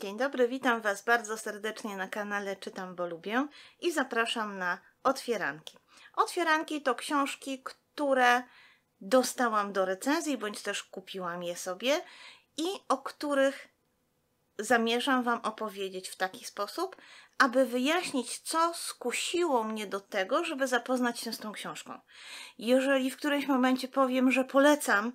Dzień dobry, witam Was bardzo serdecznie na kanale Czytam, bo lubię i zapraszam na otwieranki. Otwieranki to książki, które dostałam do recenzji, bądź też kupiłam je sobie i o których zamierzam Wam opowiedzieć w taki sposób, aby wyjaśnić, co skusiło mnie do tego, żeby zapoznać się z tą książką. Jeżeli w którymś momencie powiem, że polecam,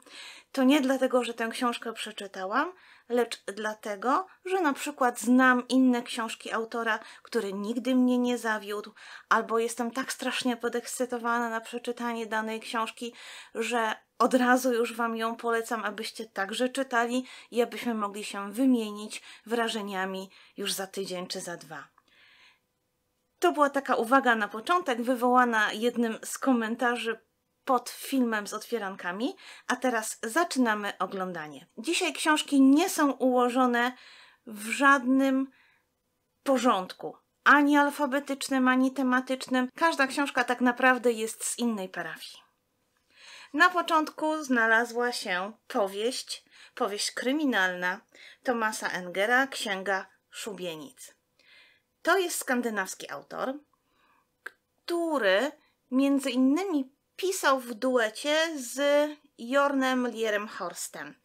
to nie dlatego, że tę książkę przeczytałam, lecz dlatego, że na przykład znam inne książki autora, który nigdy mnie nie zawiódł, albo jestem tak strasznie podekscytowana na przeczytanie danej książki, że od razu już Wam ją polecam, abyście także czytali i abyśmy mogli się wymienić wrażeniami już za tydzień czy za dwa. To była taka uwaga na początek, wywołana jednym z komentarzy pod filmem z otwierankami, a teraz zaczynamy oglądanie. Dzisiaj książki nie są ułożone w żadnym porządku, ani alfabetycznym, ani tematycznym. Każda książka tak naprawdę jest z innej parafii. Na początku znalazła się powieść, powieść kryminalna Tomasa Engera, Księga Szubienic. To jest skandynawski autor, który między innymi pisał w duecie z Jornem Lierem Horstem,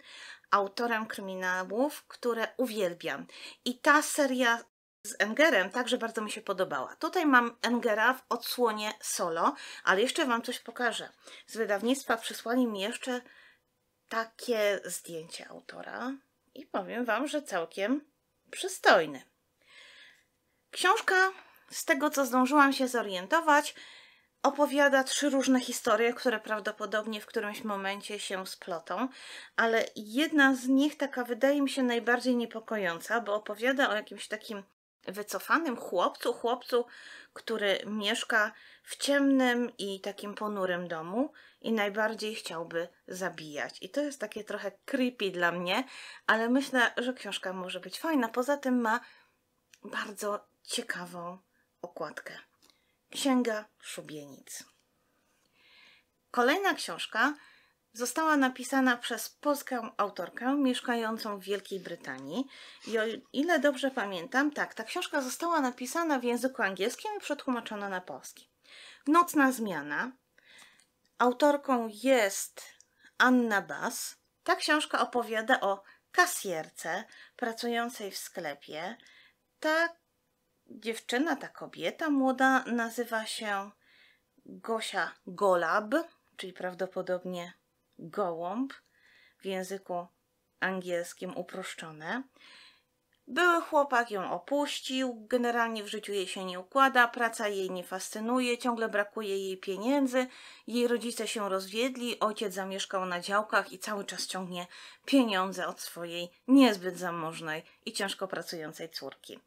autorem kryminałów, które uwielbiam. I ta seria z Engerem także bardzo mi się podobała. Tutaj mam Engera w odsłonie solo, ale jeszcze Wam coś pokażę. Z wydawnictwa przysłali mi jeszcze takie zdjęcie autora i powiem Wam, że całkiem przystojny. Książka, z tego co zdążyłam się zorientować, opowiada trzy różne historie, które prawdopodobnie w którymś momencie się splotą, ale jedna z nich taka wydaje mi się najbardziej niepokojąca, bo opowiada o jakimś takim wycofanym chłopcu, chłopcu, który mieszka w ciemnym i takim ponurym domu i najbardziej chciałby zabijać. I to jest takie trochę creepy dla mnie, ale myślę, że książka może być fajna. Poza tym ma bardzo ciekawą okładkę. Księga Szubienic. Kolejna książka została napisana przez polską autorkę mieszkającą w Wielkiej Brytanii. I o ile dobrze pamiętam, tak, ta książka została napisana w języku angielskim i przetłumaczona na polski. Nocna zmiana. Autorką jest Anna Bas. Ta książka opowiada o kasjerce pracującej w sklepie. Ta dziewczyna, ta kobieta młoda nazywa się Gosia Golab, czyli prawdopodobnie gołąb w języku angielskim uproszczone. Były chłopak ją opuścił, generalnie w życiu jej się nie układa, praca jej nie fascynuje, ciągle brakuje jej pieniędzy, jej rodzice się rozwiedli, ojciec zamieszkał na działkach i cały czas ciągnie pieniądze od swojej niezbyt zamożnej i ciężko pracującej córki.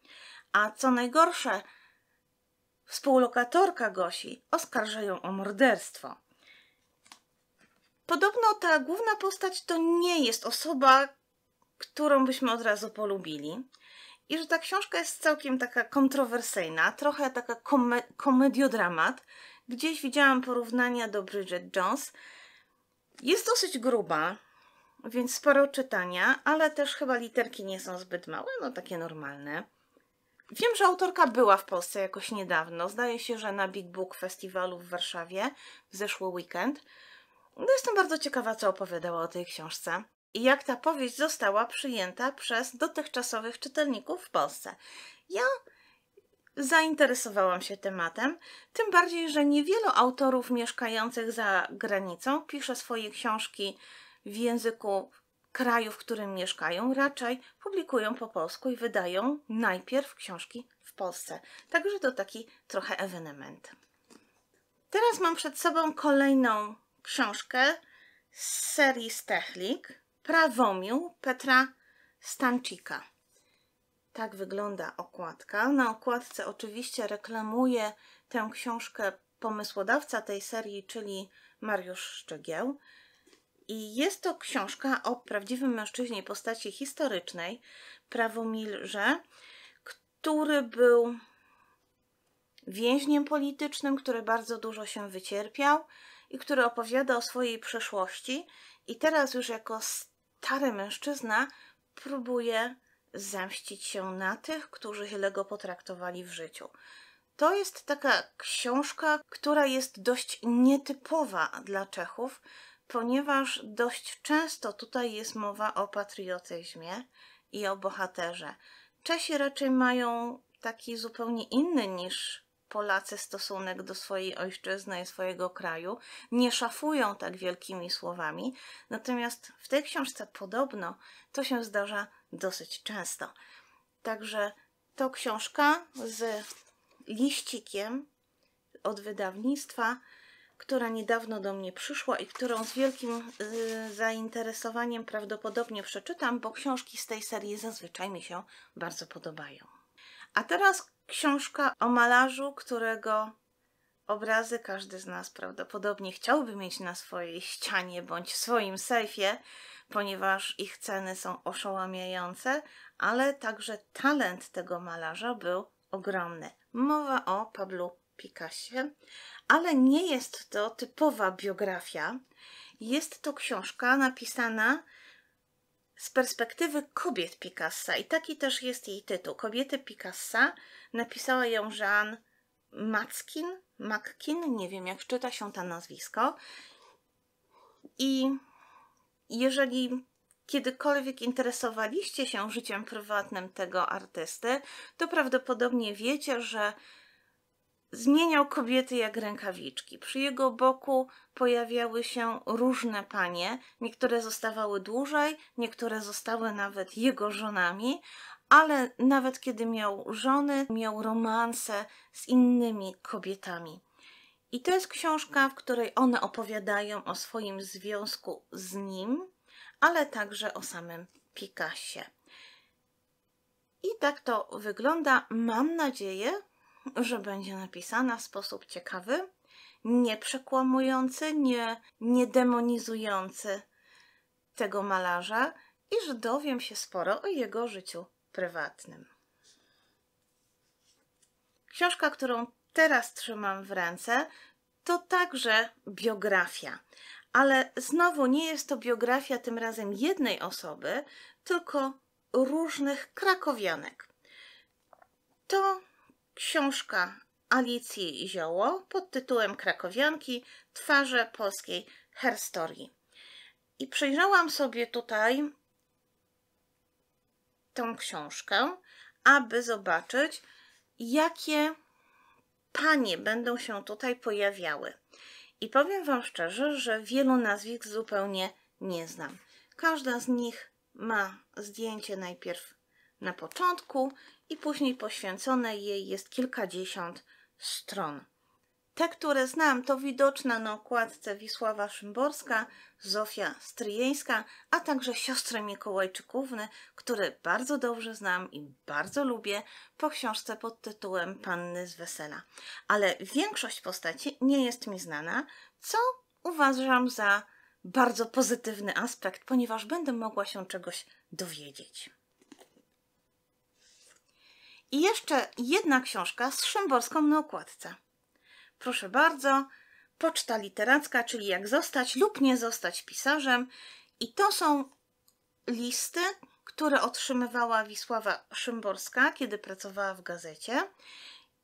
A co najgorsze, współlokatorka Gosi oskarża ją o morderstwo. Podobno ta główna postać to nie jest osoba, którą byśmy od razu polubili. I że ta książka jest całkiem taka kontrowersyjna, trochę taka kome komediodramat. Gdzieś widziałam porównania do Bridget Jones. Jest dosyć gruba, więc sporo czytania, ale też chyba literki nie są zbyt małe, no takie normalne. Wiem, że autorka była w Polsce jakoś niedawno. Zdaje się, że na Big Book Festiwalu w Warszawie w zeszły weekend. No jestem bardzo ciekawa, co opowiadała o tej książce i jak ta powieść została przyjęta przez dotychczasowych czytelników w Polsce. Ja zainteresowałam się tematem, tym bardziej, że niewielu autorów mieszkających za granicą pisze swoje książki w języku kraju, w którym mieszkają, raczej publikują po polsku i wydają najpierw książki w Polsce. Także to taki trochę ewenement. Teraz mam przed sobą kolejną książkę z serii Stechlik Prawomił Petra Stanczika. Tak wygląda okładka. Na okładce oczywiście reklamuje tę książkę pomysłodawca tej serii, czyli Mariusz Szczegieł. I jest to książka o prawdziwym mężczyźnie postaci historycznej, Prawomirze, który był więźniem politycznym, który bardzo dużo się wycierpiał i który opowiada o swojej przeszłości i teraz już jako stary mężczyzna próbuje zemścić się na tych, którzy źle go potraktowali w życiu. To jest taka książka, która jest dość nietypowa dla Czechów, ponieważ dość często tutaj jest mowa o patriotyzmie i o bohaterze. Czesi raczej mają taki zupełnie inny niż Polacy stosunek do swojej ojczyzny i swojego kraju, nie szafują tak wielkimi słowami, natomiast w tej książce podobno to się zdarza dosyć często. Także to książka z liścikiem od wydawnictwa która niedawno do mnie przyszła i którą z wielkim y, zainteresowaniem prawdopodobnie przeczytam, bo książki z tej serii zazwyczaj mi się bardzo podobają. A teraz książka o malarzu, którego obrazy każdy z nas prawdopodobnie chciałby mieć na swojej ścianie bądź swoim sejfie, ponieważ ich ceny są oszałamiające, ale także talent tego malarza był ogromny. Mowa o Pablo Picasso ale nie jest to typowa biografia. Jest to książka napisana z perspektywy kobiet Picassa i taki też jest jej tytuł. Kobiety Picassa napisała ją Jean Mackin, Mackin, nie wiem jak czyta się to nazwisko. I jeżeli kiedykolwiek interesowaliście się życiem prywatnym tego artysty, to prawdopodobnie wiecie, że zmieniał kobiety jak rękawiczki. Przy jego boku pojawiały się różne panie, niektóre zostawały dłużej, niektóre zostały nawet jego żonami, ale nawet kiedy miał żony, miał romanse z innymi kobietami. I to jest książka, w której one opowiadają o swoim związku z nim, ale także o samym Picassie. I tak to wygląda. Mam nadzieję, że będzie napisana w sposób ciekawy, nie przekłamujący, nie, nie demonizujący tego malarza i że dowiem się sporo o jego życiu prywatnym. Książka, którą teraz trzymam w ręce, to także biografia. Ale znowu nie jest to biografia tym razem jednej osoby, tylko różnych krakowianek. To książka Alicji Zioło pod tytułem Krakowianki Twarze polskiej herstorii. I przejrzałam sobie tutaj tę książkę, aby zobaczyć, jakie panie będą się tutaj pojawiały. I powiem Wam szczerze, że wielu nazwisk zupełnie nie znam. Każda z nich ma zdjęcie najpierw na początku i później poświęcone jej jest kilkadziesiąt stron. Te, które znam, to widoczna na okładce Wisława Szymborska, Zofia Stryjeńska, a także siostry Mikołajczykówny, które bardzo dobrze znam i bardzo lubię po książce pod tytułem Panny z Wesela. Ale większość postaci nie jest mi znana, co uważam za bardzo pozytywny aspekt, ponieważ będę mogła się czegoś dowiedzieć. I jeszcze jedna książka z Szymborską na okładce. Proszę bardzo, Poczta Literacka, czyli jak zostać lub nie zostać pisarzem. I to są listy, które otrzymywała Wisława Szymborska, kiedy pracowała w gazecie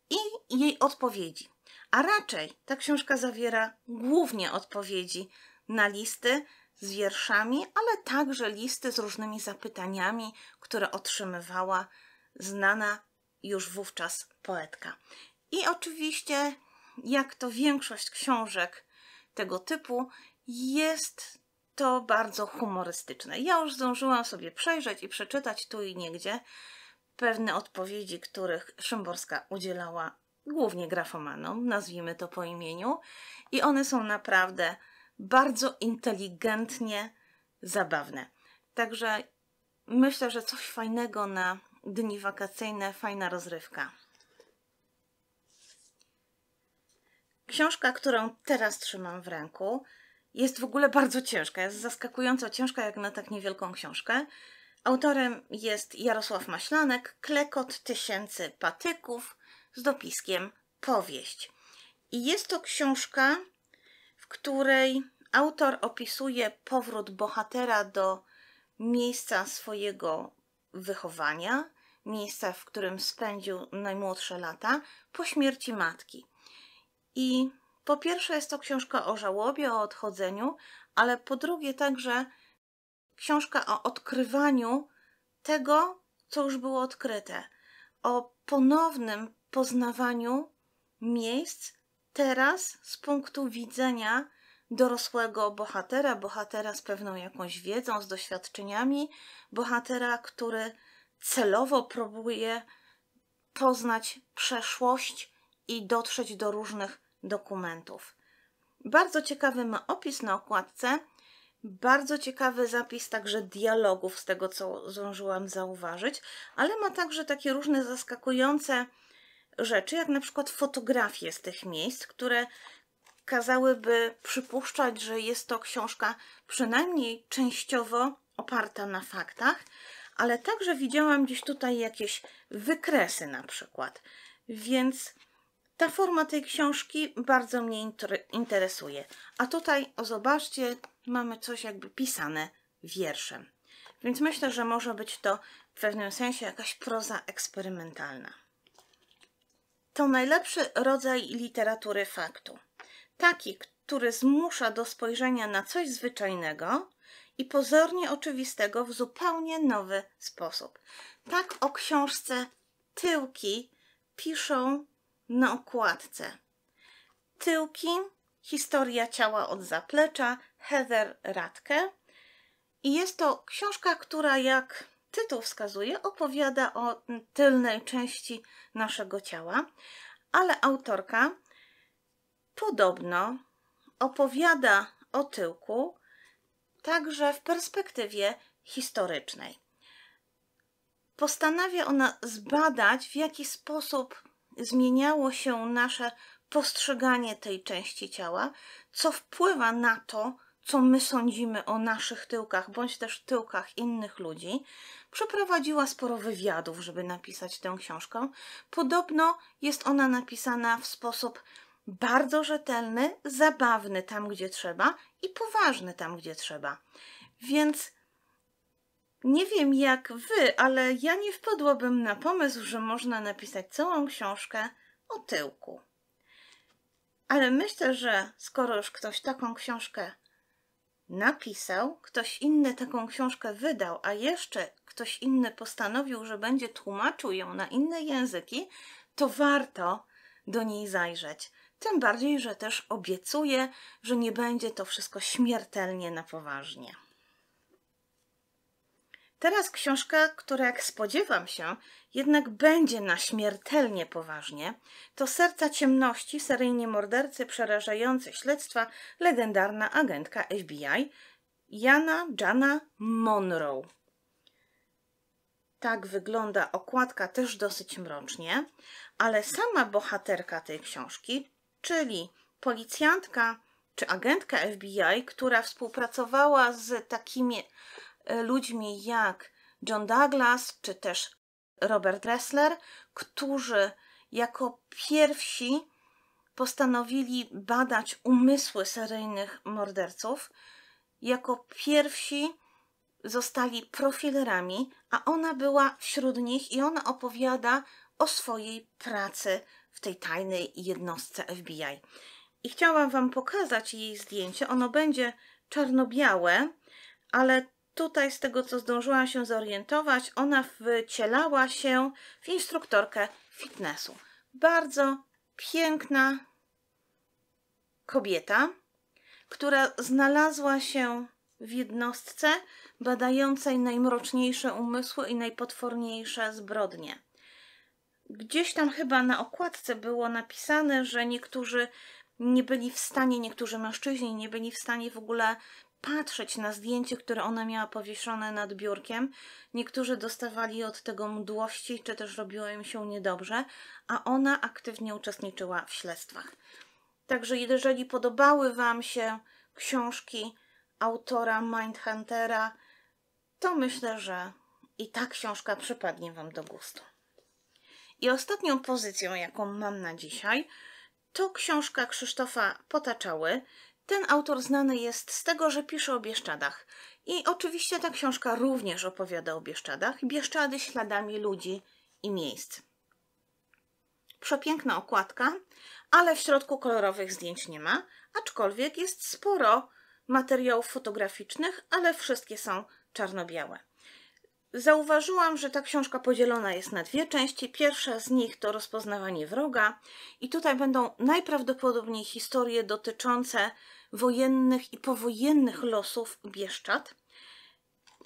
i jej odpowiedzi. A raczej ta książka zawiera głównie odpowiedzi na listy z wierszami, ale także listy z różnymi zapytaniami, które otrzymywała znana już wówczas poetka. I oczywiście, jak to większość książek tego typu, jest to bardzo humorystyczne. Ja już zdążyłam sobie przejrzeć i przeczytać tu i niegdzie pewne odpowiedzi, których Szymborska udzielała głównie grafomanom, nazwijmy to po imieniu, i one są naprawdę bardzo inteligentnie zabawne. Także myślę, że coś fajnego na dni wakacyjne, fajna rozrywka. Książka, którą teraz trzymam w ręku, jest w ogóle bardzo ciężka. Jest zaskakująco ciężka jak na tak niewielką książkę. Autorem jest Jarosław Maślanek, Klekot Tysięcy Patyków z dopiskiem Powieść. I jest to książka, w której autor opisuje powrót bohatera do miejsca swojego wychowania, miejsca, w którym spędził najmłodsze lata, po śmierci matki. I po pierwsze jest to książka o żałobie, o odchodzeniu, ale po drugie także książka o odkrywaniu tego, co już było odkryte, o ponownym poznawaniu miejsc teraz z punktu widzenia dorosłego bohatera, bohatera z pewną jakąś wiedzą, z doświadczeniami, bohatera, który celowo próbuje poznać przeszłość i dotrzeć do różnych dokumentów. Bardzo ciekawy ma opis na okładce, bardzo ciekawy zapis także dialogów, z tego co zdążyłam zauważyć, ale ma także takie różne zaskakujące rzeczy, jak na przykład fotografie z tych miejsc, które kazałyby przypuszczać, że jest to książka przynajmniej częściowo oparta na faktach, ale także widziałam gdzieś tutaj jakieś wykresy na przykład. Więc ta forma tej książki bardzo mnie interesuje. A tutaj, o zobaczcie, mamy coś jakby pisane wierszem. Więc myślę, że może być to w pewnym sensie jakaś proza eksperymentalna. To najlepszy rodzaj literatury faktu. Taki, który zmusza do spojrzenia na coś zwyczajnego i pozornie oczywistego w zupełnie nowy sposób. Tak o książce Tyłki piszą na okładce. Tyłki, historia ciała od zaplecza, Heather Radke. I jest to książka, która jak tytuł wskazuje, opowiada o tylnej części naszego ciała, ale autorka podobno opowiada o tyłku także w perspektywie historycznej. Postanawia ona zbadać, w jaki sposób zmieniało się nasze postrzeganie tej części ciała, co wpływa na to, co my sądzimy o naszych tyłkach, bądź też tyłkach innych ludzi. Przeprowadziła sporo wywiadów, żeby napisać tę książkę. Podobno jest ona napisana w sposób bardzo rzetelny, zabawny tam, gdzie trzeba i poważny tam, gdzie trzeba. Więc nie wiem jak wy, ale ja nie wpadłabym na pomysł, że można napisać całą książkę o tyłku. Ale myślę, że skoro już ktoś taką książkę napisał, ktoś inny taką książkę wydał, a jeszcze ktoś inny postanowił, że będzie tłumaczył ją na inne języki, to warto do niej zajrzeć. Tym bardziej, że też obiecuję, że nie będzie to wszystko śmiertelnie na poważnie. Teraz książka, która jak spodziewam się, jednak będzie na śmiertelnie poważnie, to Serca Ciemności, seryjni mordercy, przerażające śledztwa, legendarna agentka FBI, Jana Jana Monroe. Tak wygląda okładka też dosyć mrocznie, ale sama bohaterka tej książki czyli policjantka czy agentka FBI, która współpracowała z takimi e, ludźmi jak John Douglas czy też Robert Dressler, którzy jako pierwsi postanowili badać umysły seryjnych morderców. Jako pierwsi zostali profilerami, a ona była wśród nich i ona opowiada o swojej pracy w tej tajnej jednostce FBI. I chciałam Wam pokazać jej zdjęcie. Ono będzie czarno-białe, ale tutaj z tego co zdążyłam się zorientować, ona wcielała się w instruktorkę fitnessu. Bardzo piękna kobieta, która znalazła się w jednostce badającej najmroczniejsze umysły i najpotworniejsze zbrodnie. Gdzieś tam chyba na okładce było napisane, że niektórzy nie byli w stanie, niektórzy mężczyźni nie byli w stanie w ogóle patrzeć na zdjęcie, które ona miała powieszone nad biurkiem. Niektórzy dostawali od tego mdłości, czy też robiło im się niedobrze, a ona aktywnie uczestniczyła w śledztwach. Także jeżeli podobały Wam się książki autora Mindhuntera, to myślę, że i ta książka przypadnie Wam do gustu. I ostatnią pozycją, jaką mam na dzisiaj, to książka Krzysztofa Potaczały. Ten autor znany jest z tego, że pisze o Bieszczadach. I oczywiście ta książka również opowiada o Bieszczadach, Bieszczady śladami ludzi i miejsc. Przepiękna okładka, ale w środku kolorowych zdjęć nie ma, aczkolwiek jest sporo materiałów fotograficznych, ale wszystkie są czarno-białe. Zauważyłam, że ta książka podzielona jest na dwie części. Pierwsza z nich to rozpoznawanie wroga, i tutaj będą najprawdopodobniej historie dotyczące wojennych i powojennych losów Bieszczad.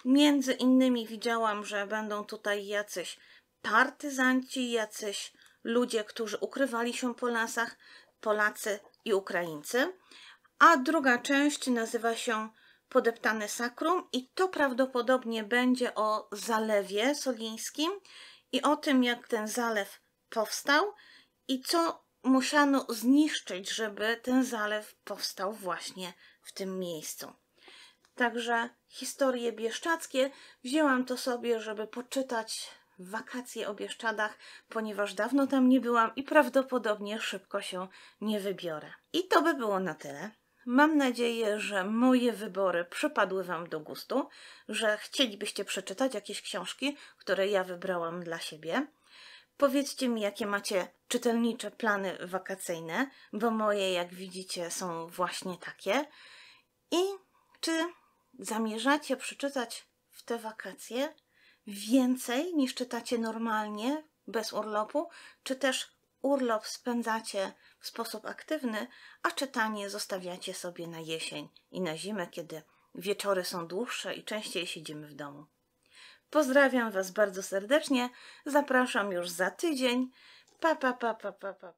Między innymi widziałam, że będą tutaj jacyś partyzanci, jacyś ludzie, którzy ukrywali się po lasach, Polacy i Ukraińcy. A druga część nazywa się podeptane sakrum i to prawdopodobnie będzie o zalewie solińskim i o tym, jak ten zalew powstał i co musiano zniszczyć, żeby ten zalew powstał właśnie w tym miejscu. Także historie bieszczackie wzięłam to sobie, żeby poczytać wakacje o Bieszczadach, ponieważ dawno tam nie byłam i prawdopodobnie szybko się nie wybiorę. I to by było na tyle. Mam nadzieję, że moje wybory przypadły Wam do gustu, że chcielibyście przeczytać jakieś książki, które ja wybrałam dla siebie. Powiedzcie mi, jakie macie czytelnicze plany wakacyjne, bo moje, jak widzicie, są właśnie takie. I czy zamierzacie przeczytać w te wakacje więcej niż czytacie normalnie, bez urlopu, czy też urlop spędzacie w sposób aktywny, a czytanie zostawiacie sobie na jesień i na zimę, kiedy wieczory są dłuższe i częściej siedzimy w domu. Pozdrawiam Was bardzo serdecznie. Zapraszam już za tydzień. Pa, pa, pa, pa, pa, pa. pa.